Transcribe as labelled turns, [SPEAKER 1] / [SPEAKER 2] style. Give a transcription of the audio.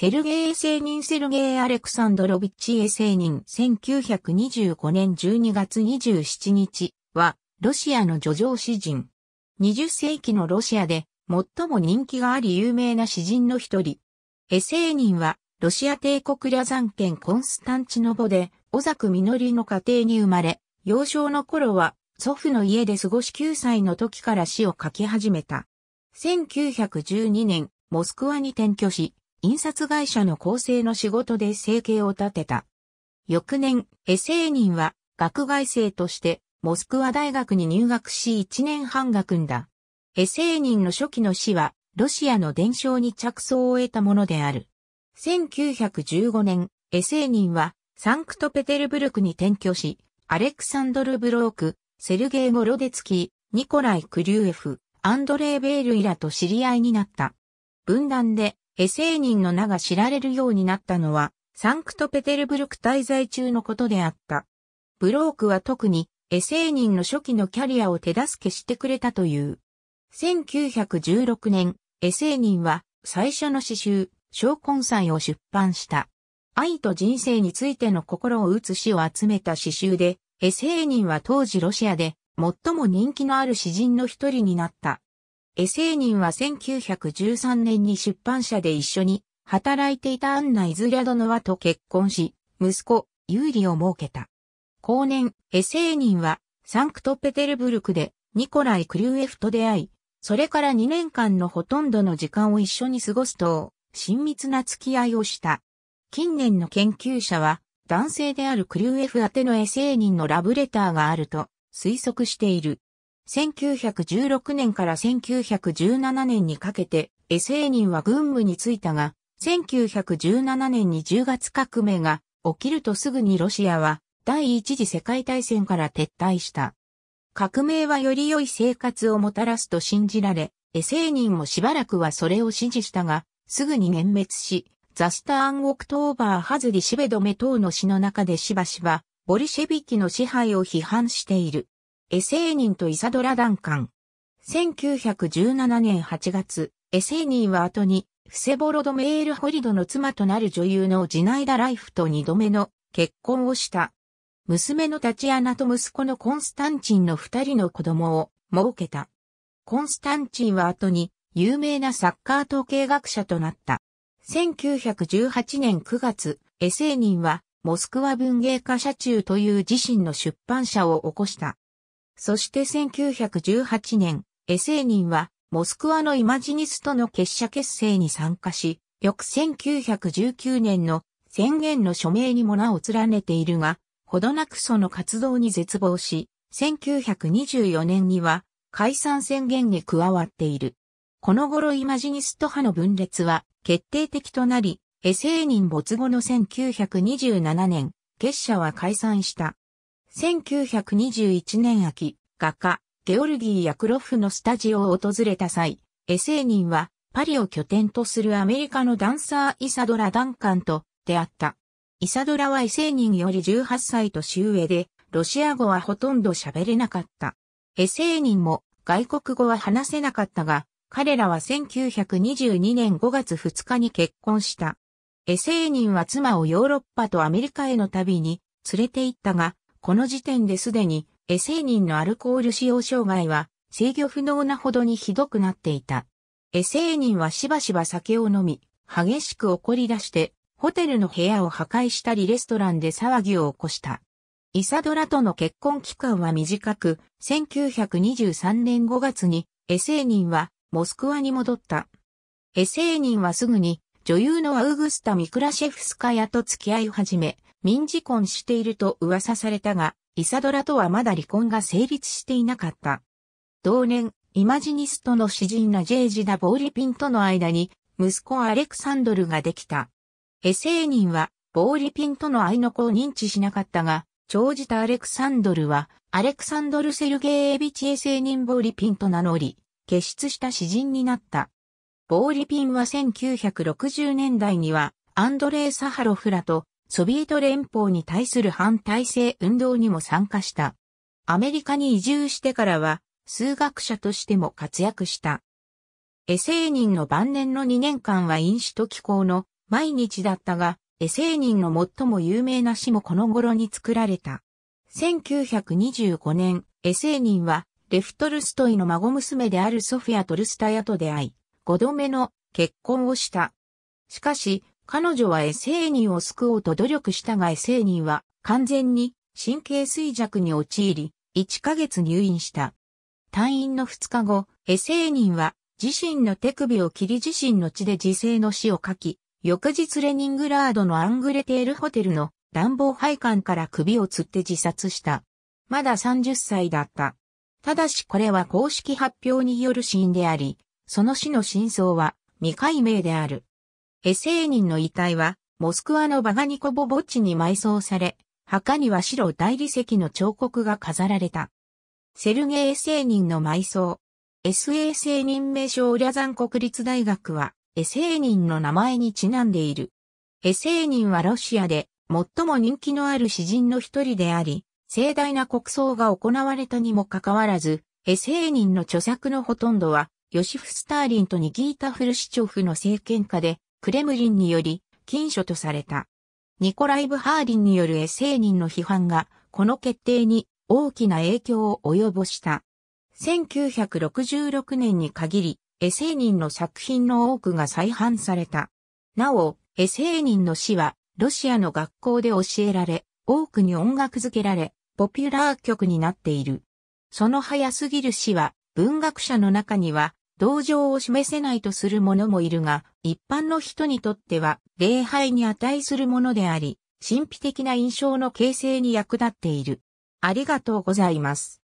[SPEAKER 1] セルゲイ・エセーニン・セルゲイ・アレクサンドロビッチ・エセーニン1925年12月27日は、ロシアの叙情詩人。20世紀のロシアで、最も人気があり有名な詩人の一人。エセーニンは、ロシア帝国ラザン県コンスタンチノボで、小ノリの家庭に生まれ、幼少の頃は、祖父の家で過ごし9歳の時から詩を書き始めた。1912年、モスクワに転居し、印刷会社の構成の仕事で生計を立てた。翌年、エセーニンは学外生としてモスクワ大学に入学し1年半が組んだ。エセーニンの初期の死はロシアの伝承に着想を得たものである。1915年、エセーニンはサンクトペテルブルクに転居し、アレクサンドル・ブローク、セルゲイ・ゴロデツキー、ニコライ・クリューエフ、アンドレイ・ベールイラと知り合いになった。分断でエセーニンの名が知られるようになったのは、サンクトペテルブルク滞在中のことであった。ブロークは特に、エセーニンの初期のキャリアを手助けしてくれたという。1916年、エセーニンは、最初の詩集、小根祭を出版した。愛と人生についての心を打つ詩を集めた詩集で、エセーニンは当時ロシアで最も人気のある詩人の一人になった。エセーニンは1913年に出版社で一緒に働いていたアンナ・イズリャドノワと結婚し、息子、ユーリを設けた。後年、エセーニンはサンクトペテルブルクでニコライ・クリューエフと出会い、それから2年間のほとんどの時間を一緒に過ごすと、親密な付き合いをした。近年の研究者は、男性であるクリューエフ宛てのエセーニンのラブレターがあると推測している。1916年から1917年にかけて、エセーニンは軍務に就いたが、1917年に10月革命が起きるとすぐにロシアは第一次世界大戦から撤退した。革命はより良い生活をもたらすと信じられ、エセーニンもしばらくはそれを支持したが、すぐに幻滅し、ザスターン・オクトーバー・ハズリ・シベドメ等の詩の中でしばしば、ボリシェビキの支配を批判している。エセーニンとイサドラ・ダンカン。1917年8月、エセーニンは後に、フセボロド・メール・ホリドの妻となる女優のジナイダ・ライフと二度目の結婚をした。娘のタチアナと息子のコンスタンチンの二人の子供を設けた。コンスタンチンは後に有名なサッカー統計学者となった。1918年9月、エセーニンはモスクワ文芸家社中という自身の出版社を起こした。そして1918年、エセーニンは、モスクワのイマジニストの結社結成に参加し、翌1919年の宣言の署名にも名を連ねているが、ほどなくその活動に絶望し、1924年には解散宣言に加わっている。この頃イマジニスト派の分裂は決定的となり、エセーニン没後の1927年、結社は解散した。1921年秋、画家、ゲオルギー・ヤクロフのスタジオを訪れた際、エセーニンはパリを拠点とするアメリカのダンサーイサドラ・ダンカンと出会った。イサドラはエセーニンより18歳年上で、ロシア語はほとんど喋れなかった。エセーニンも外国語は話せなかったが、彼らは1922年5月2日に結婚した。エセーニンは妻をヨーロッパとアメリカへの旅に連れて行ったが、この時点ですでに、エセーニンのアルコール使用障害は制御不能なほどにひどくなっていた。エセーニンはしばしば酒を飲み、激しく怒り出して、ホテルの部屋を破壊したりレストランで騒ぎを起こした。イサドラとの結婚期間は短く、1923年5月にエセーニンはモスクワに戻った。エセーニンはすぐに女優のアウグスタ・ミクラシェフスカヤと付き合い始め、民事婚していると噂されたが、イサドラとはまだ離婚が成立していなかった。同年、イマジニストの詩人なジェージ・ダ・ボーリピンとの間に、息子アレクサンドルができた。エセーニンは、ボーリピンとの愛の子を認知しなかったが、長じたアレクサンドルは、アレクサンドル・セルゲーエビチエセーニン・ボーリピンと名乗り、結出した詩人になった。ボーリピンは1960年代には、アンドレイ・サハロフラとソビエト連邦に対する反体制運動にも参加した。アメリカに移住してからは、数学者としても活躍した。エセーニンの晩年の2年間は飲酒と気候の毎日だったが、エセーニンの最も有名な詩もこの頃に作られた。1925年、エセーニンは、レフトルストイの孫娘であるソフィア・トルスタヤと出会い、5度目の結婚をした。しかし、彼女はエセーンを救おうと努力したがエセーンは完全に神経衰弱に陥り、1ヶ月入院した。退院の2日後、エセーンは自身の手首を切り自身の血で自生の死を書き、翌日レニングラードのアングレテールホテルの暖房配管から首を吊って自殺した。まだ30歳だった。ただしこれは公式発表による死因であり、その死の真相は未解明である。エセーニンの遺体は、モスクワのバガニコボ墓地に埋葬され、墓には白大理石の彫刻が飾られた。セルゲイ・エセーニンの埋葬。SA 聖人名称ウラザン国立大学は、エセーニンの名前にちなんでいる。エセーニンはロシアで最も人気のある詩人の一人であり、盛大な国葬が行われたにもかかわらず、エセーニンの著作のほとんどは、ヨシフ・スターリンとニギータ・フルシチョフの政権下でクレムリンにより禁書とされた。ニコライ・ブハーリンによるエセー人の批判が、この決定に大きな影響を及ぼした。1966年に限り、エセー人の作品の多くが再版された。なお、エセー人の詩は、ロシアの学校で教えられ、多くに音楽づけられ、ポピュラー曲になっている。その早すぎる詩は、文学者の中には、同情を示せないとする者もいるが、一般の人にとっては礼拝に値するものであり、神秘的な印象の形成に役立っている。ありがとうございます。